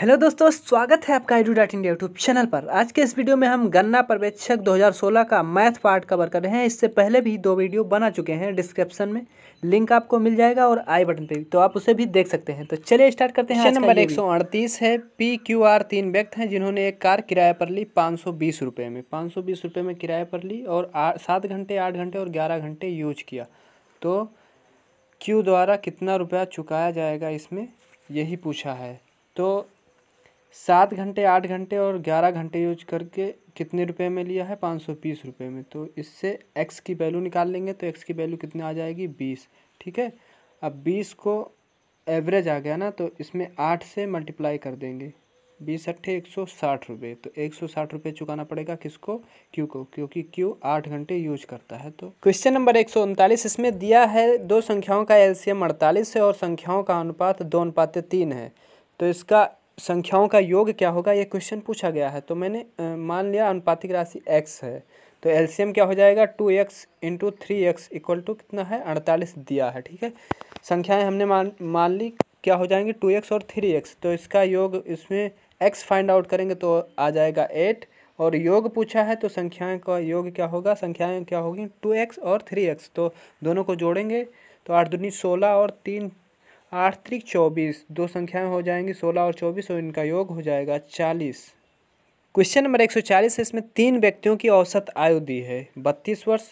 hello दोस्तों स्वागत है आपका edu dot India YouTube channel पर आज के इस वीडियो में हम गन्ना पर्यवेक्षक 2016 का मैथ पार्ट कवर कर रहे हैं इससे पहले भी दो वीडियो बना चुके हैं डिस्क्रिप्शन में लिंक आपको मिल जाएगा और आई बटन पे भी तो आप उसे भी देख सकते हैं तो चलिए स्टार्ट करते हैं नंबर एक सौ अड़तीस है पी क्यू आर तीन व्यक्त हैं जिन्होंने एक कार किराए पर ली पाँच सौ बीस रुपये में पाँच सौ बीस रुपये में किराए पर ली और सात घंटे आठ घंटे और ग्यारह घंटे यूज किया तो क्यू द्वारा कितना रुपया चुकाया जाएगा इसमें यही पूछा है तो सात घंटे आठ घंटे और ग्यारह घंटे यूज करके कितने रुपए में लिया है पाँच सौ बीस रुपये में तो इससे एक्स की वैल्यू निकाल लेंगे तो एक्स की वैल्यू कितने आ जाएगी बीस ठीक है अब बीस को एवरेज आ गया ना तो इसमें आठ से मल्टीप्लाई कर देंगे बीस अट्ठे एक सौ साठ रुपये तो एक सौ साठ रुपये चुकाना पड़ेगा किसको क्यू को क्योंकि क्यू आठ घंटे यूज करता है तो क्वेश्चन नंबर एक सौ उनतालीस इसमें दिया है दो संख्याओं का एलसीएम अड़तालीस है और संख्याओं का अनुपात दो अनुपात तीन है तो इसका संख्याओं का योग क्या होगा ये क्वेश्चन पूछा गया है तो मैंने मान लिया अनुपातिक राशि एक्स है तो एल्सियम क्या हो जाएगा two x into three x equal to कितना है अड़तालीस दिया है ठीक है संख्याएं हमने मान मान ली क्या हो जाएंगी टू एक्स और थ्री एक्स तो इसका योग इसमें एक्स फाइंड आउट करेंगे तो आ जाएगा एट और योग पूछा है तो संख्याएं का योग क्या होगा संख्याएं क्या होगी टू एक्स और थ्री एक्स तो दोनों को जोड़ेंगे तो आठ दूनी सोलह और तीन आठ त्रिक चौबीस दो संख्याएं हो जाएंगी सोलह और चौबीस और इनका योग हो जाएगा चालीस क्वेश्चन नंबर एक सौ चालीस है इसमें तीन व्यक्तियों की औसत आयु दी है बत्तीस वर्ष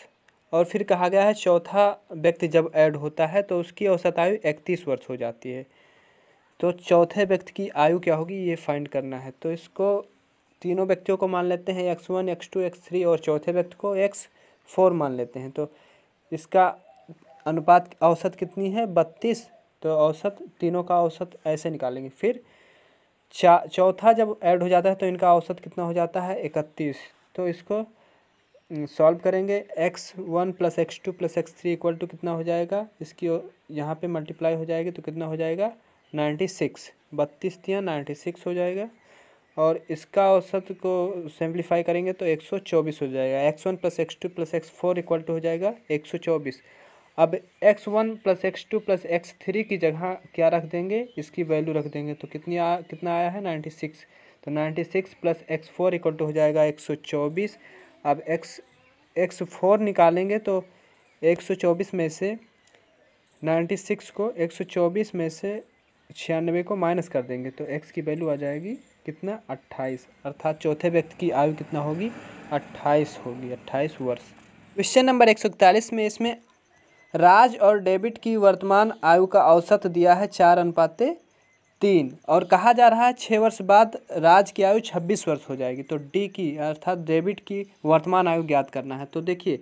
और फिर कहा गया है चौथा व्यक्ति जब ऐड होता है तो उसकी औसत आयु इकतीस वर्ष हो जाती है तो चौथे व्यक्ति की आयु क्या होगी ये फाइंड करना है तो इसको तीनों व्यक्तियों को मान लेते हैं x one x two x three और चौथे व्यक्ति को एक्स फोर मान लेते हैं तो इसका अनुपात औसत कितनी है बत्तीस तो औसत तीनों का औसत ऐसे निकालेंगे फिर चा चौथा जब ऐड हो जाता है तो इनका औसत कितना हो जाता है इकतीस तो इसको सॉल्व करेंगे x one plus x two plus x three equal to कितना हो जाएगा इसकी यहाँ पे मल्टीप्लाई हो जाएगी तो कितना हो जाएगा नाइन्टी सिक्स बत्तीस तिया नाइन्टी सिक्स हो जाएगा और इसका औसत को सिंप्लीफाई करेंगे तो एक सौ चौबीस हो जाएगा x one plus x two plus x four equal to हो जाएगा एक सौ चौबीस अब x one plus x two plus x three की जगह क्या रख देंगे इसकी वैल्यू रख देंगे तो कितनी आ, कितना आया है नाइन्टी सिक्स तो ninety six plus x four equal to हो जाएगा एक सौ चौबीस अब एक्स एक्स फोर निकालेंगे तो एक सौ चौबीस में से नाइन्टी सिक्स को एक सौ चौबीस में से छियानवे को माइनस कर देंगे तो एक्स की वैल्यू आ जाएगी कितना अट्ठाईस अर्थात चौथे व्यक्ति की आयु कितना होगी अट्ठाईस होगी अट्ठाईस वर्ष क्वेश्चन नंबर एक सौ इकतालीस में इसमें राज और डेबिट की वर्तमान आयु का औसत दिया है चार अनुपात तीन और कहा जा रहा है छः वर्ष बाद राज की आयु छब्बीस वर्ष हो जाएगी तो डी की अर्थात डेबिट की वर्तमान आयु ज्ञात करना है तो देखिए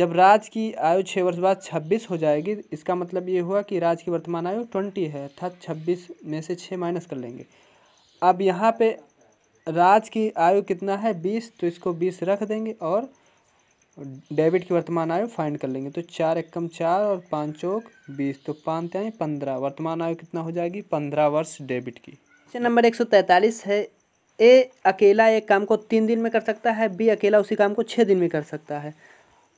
जब राज की आयु छः वर्ष बाद छब्बीस हो जाएगी इसका मतलब ये हुआ कि राज की वर्तमान आयु ट्वेंटी है अर्थात छब्बीस में से छः माइनस कर लेंगे अब यहाँ पे राज की आयु कितना है बीस तो इसको बीस रख देंगे और डेबिट की वर्तमान आयु फाइंड कर लेंगे तो चार एकम चार और पाँच चौक बीस तो पाँच यानी पंद्रह वर्तमान आयु कितना हो जाएगी पंद्रह वर्ष डेबिट की क्वेश्चन नंबर एक सौ तैंतालीस है ए अकेला एक काम को तीन दिन में कर सकता है बी अकेला उसी काम को छः दिन में कर सकता है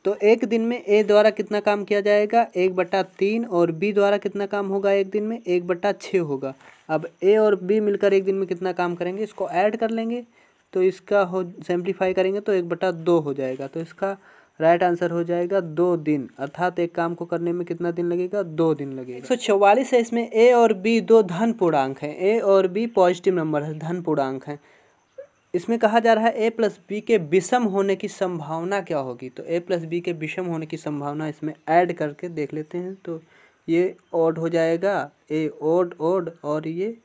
तो एक दिन में ए द्वारा कितना काम किया जाएगा एक बट्टा तीन और बी द्वारा कितना काम होगा एक दिन में एक बट्टा छः होगा अब ए और बी मिलकर एक दिन में कितना काम करेंगे इसको ऐड कर लेंगे तो इसका हो सैम्प्लीफाई करेंगे तो एक बटा दो हो जाएगा तो इसका राइट आंसर हो जाएगा दो दिन अर्थात एक काम को करने में कितना दिन लगेगा दो दिन लगेगा एक सौ चौवालीस है इसमें ए और बी दो धन पूर्णांक हैं ए और बी पॉजिटिव नंबर है धन पूर्णांक हैं इसमें कहा जा रहा है ए प्लस बी के विषम होने की संभावना क्या होगी तो ए प्लस बी के विषम होने की संभावना इसमें ऐड करके देख लेते हैं तो ये ओड हो जाएगा ए ओड ओड और ये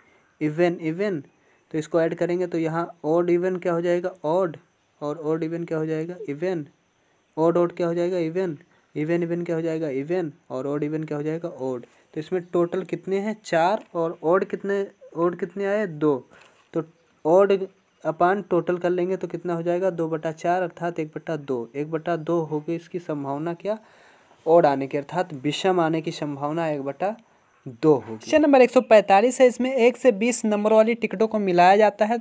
इवेन इवेन तो इसको ऐड करेंगे तो यहाँ ओड इवन क्या हो जाएगा ओड और ओड इवन क्या हो जाएगा इवन ओड ओड क्या हो जाएगा इवन इवन इवन क्या हो जाएगा इवन और ओड इवन क्या हो जाएगा ओड तो इसमें टोटल कितने हैं चार और ओड कितने ओड कितने आए दो तो ओड अपान टोटल कर लेंगे तो कितना हो जाएगा दो बटा चार अर्थात एक बटा दो एक बटा दो होगी इसकी संभावना क्या ओड आने की अर्थात विषम आने की संभावना एक बटा दो हो क्वेश्चन नंबर एक सौ पैंतालीस है इसमें एक से बीस नंबर वाली टिकटों को मिलाया जाता है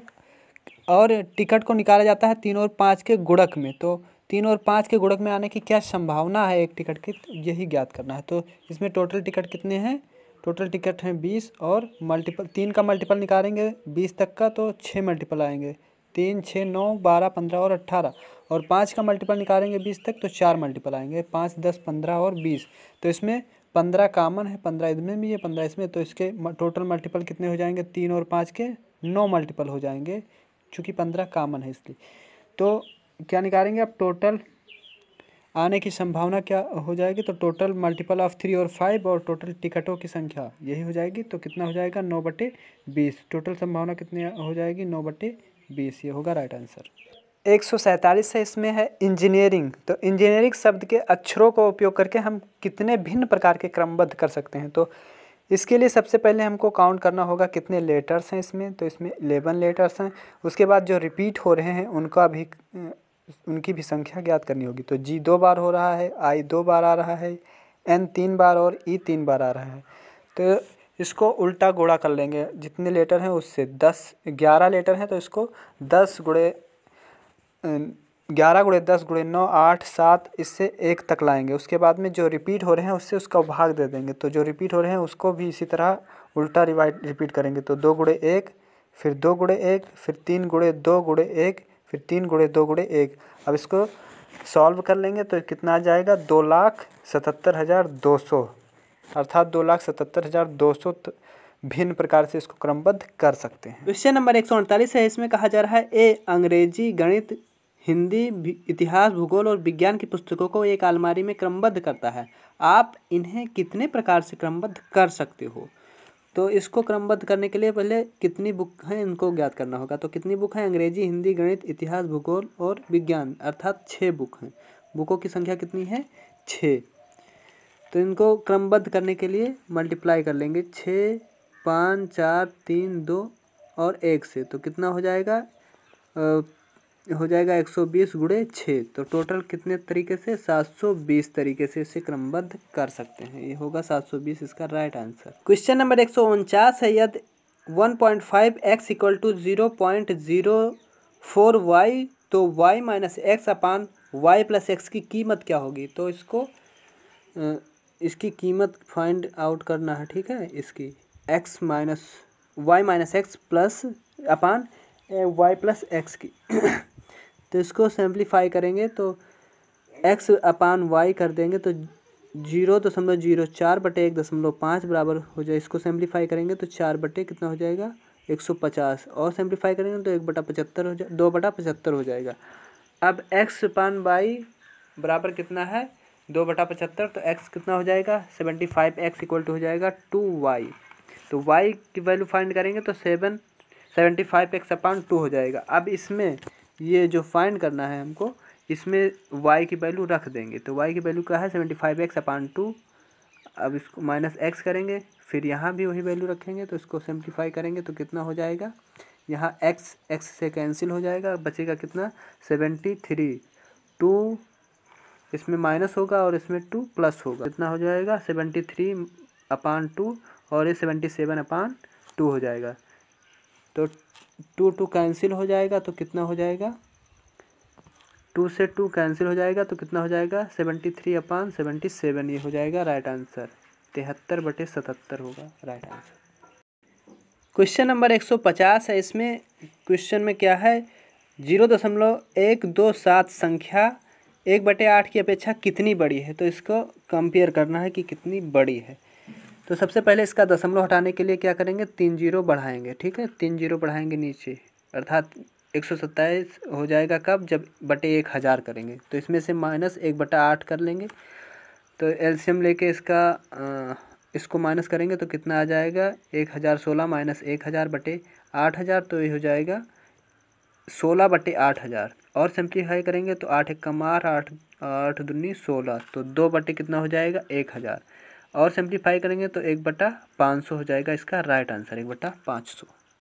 और टिकट को निकाला जाता है तीन और पाँच के गुड़क में तो तीन और पाँच के गुड़क में आने की क्या संभावना है एक टिकट की तो यही ज्ञात करना है तो इसमें टोटल टिकट कितने हैं टोटल टिकट हैं बीस और मल्टीपल तीन का मल्टीपल निकालेंगे बीस तक का तो छः मल्टीपल आएंगे तीन छः नौ बारह पंद्रह और अट्ठारह और पाँच का मल्टीपल निकालेंगे बीस तक तो चार मल्टीपल आएंगे पाँच दस पंद्रह और बीस तो इसमें पंद्रह कामन है पंद्रह इसमें भी है पंद्रह इसमें तो इसके टोटल मल्टीपल कितने हो जाएंगे तीन और पाँच के नौ मल्टीपल हो जाएंगे चूँकि पंद्रह कामन है इसलिए तो क्या निकालेंगे आप टोटल आने की संभावना क्या हो जाएगी तो टोटल मल्टीपल ऑफ थ्री और फाइव और टोटल टिकटों की संख्या यही हो जाएगी तो कितना हो जाएगा नौ बटे बीस टोटल संभावना कितनी हो जाएगी नौ बटे बीस ये होगा राइट आंसर एक सौ सैंतालीस है इसमें है इंजीनियरिंग तो इंजीनियरिंग शब्द के अक्षरों का उपयोग करके हम कितने भिन्न प्रकार के क्रमबद्ध कर सकते हैं तो इसके लिए सबसे पहले हमको काउंट करना होगा कितने लेटर्स हैं इसमें तो इसमें एलेवन लेटर्स हैं उसके बाद जो रिपीट हो रहे हैं उनका भी उनकी भी संख्या ज्ञात करनी होगी तो जी दो बार हो रहा है आई दो बार आ रहा है एन तीन बार और ई e तीन बार आ रहा है तो इसको उल्टा गुड़ा कर लेंगे जितने लेटर हैं उससे दस ग्यारह लेटर हैं तो इसको दस गुड़े ग्यारह गुड़े दस गुड़े नौ आठ सात इससे एक तक लाएंगे उसके बाद में जो रिपीट हो रहे हैं उससे उसका भाग दे देंगे तो जो रिपीट हो रहे हैं उसको भी इसी तरह उल्टा रिवाइड रिपीट करेंगे तो दो गुड़े एक फिर दो गुड़े एक फिर तीन गुड़े दो गुड़े एक फिर तीन गुड़े दो गुड़े एक अब इसको सॉल्व कर लेंगे तो कितना आ जाएगा दो लाख सतहत्तर हज़ार दो सौ अर्थात दो लाख सतहत्तर हज़ार दो सौ भिन्न प्रकार से इसको क्रमबद्ध कर सकते हैं क्वेश्चन नंबर एक सौ अड़तालीस है इसमें कहा जा रहा है ए अंग्रेजी गणित हिंदी इतिहास भूगोल और विज्ञान की पुस्तकों को एक अलमारी में क्रमबद्ध करता है आप इन्हें कितने प्रकार से क्रमबद्ध कर सकते हो तो इसको क्रमबद्ध करने के लिए पहले कितनी बुक हैं इनको ज्ञात करना होगा तो कितनी बुक हैं अंग्रेजी हिंदी गणित इतिहास भूगोल और विज्ञान अर्थात छः बुक हैं बुकों की संख्या कितनी है छः तो इनको क्रमबद्ध करने के लिए मल्टीप्लाई कर लेंगे छः पाँच चार तीन दो और एक से तो कितना हो जाएगा हो जाएगा एक सौ बीस गुड़े छः तो टोटल कितने तरीके से सात सौ बीस तरीके से इसे क्रमबद्ध कर सकते हैं ये होगा सात सौ बीस इसका राइट आंसर क्वेश्चन नंबर एक सौ उनचास है यदि one point five x equal to zero point zero four y तो y minus x upon y plus x की कीमत क्या होगी तो इसको इसकी कीमत फाइंड आउट करना है ठीक है इसकी x minus y minus x plus upon y plus x की तो इसको सिंप्लीफाई करेंगे तो एक्स अपान वाई कर देंगे तो जीरो दशमलव जीरो चार बटे एक दशमलव पाँच बराबर हो जाए इसको सिंप्लीफाई करेंगे तो चार बटे कितना हो जाएगा एक सौ पचास और सिंप्लीफाई करेंगे तो एक बटा पचहत्तर हो जाए दो बटा पचहत्तर हो जाएगा अब एक्स अपान वाई बराबर कितना है दो बटा पचहत्तर तो एक्स कितना हो जाएगा seventy five x equal to हो जाएगा टू वाई तो वाई की वैल्यू फाइंड करेंगे तो seven seventy five x upon two हो जाएगा अब इसमें ये जो फाइंड करना है हमको इसमें वाई की वैल्यू रख देंगे तो वाई की वैल्यू क्या है seventy five x upon two अब इसको माइनस एक्स करेंगे फिर यहाँ भी वही वैल्यू रखेंगे तो इसको सिम्प्लीफाई करेंगे तो कितना हो जाएगा यहाँ एक्स एक्स से कैंसिल हो जाएगा बचेगा कितना सेवेंटी थ्री टू इसमें माइनस होगा और इसमें टू प्लस होगा कितना हो जाएगा सेवेंटी थ्री अपान टू और ये सेवेंटी सेवन अपान टू हो जाएगा तो टू टू कैंसिल हो जाएगा तो कितना हो जाएगा टू से टू कैंसिल हो जाएगा तो कितना हो जाएगा seventy three upon seventy seven ये हो जाएगा राइट आंसर तिहत्तर बटे सतहत्तर होगा राइट आंसर क्वेश्चन नंबर एक सौ पचास है इसमें क्वेश्चन में क्या है जीरो दशमलव एक दो सात संख्या एक बटे आठ की अपेक्षा कितनी बड़ी है तो इसको कंपेयर करना है कि कितनी बड़ी है तो सबसे पहले इसका दशमलव हटाने के लिए क्या करेंगे तीन जीरो बढ़ाएंगे ठीक है तीन जीरो बढ़ाएंगे नीचे अर्थात एक सौ सत्ताईस हो जाएगा कब जब बटे एक हज़ार करेंगे तो इसमें से माइनस एक बटा आठ कर लेंगे तो एल्शियम लेके इसका इसको माइनस करेंगे तो कितना आ जाएगा एक हज़ार सोलह माइनस एक हज़ार बटे आठ हज़ार तो ये हो जाएगा सोलह बटे आठ हज़ार और सिंप्लीफाई करेंगे तो आठ एक कम आठ आठ आठ दुनी सोलह तो दो बटे कितना हो जाएगा एक हज़ार और सिंप्लीफाई करेंगे तो एक बटा पाँच सौ हो जाएगा इसका राइट आंसर एक बटा पाँच सौ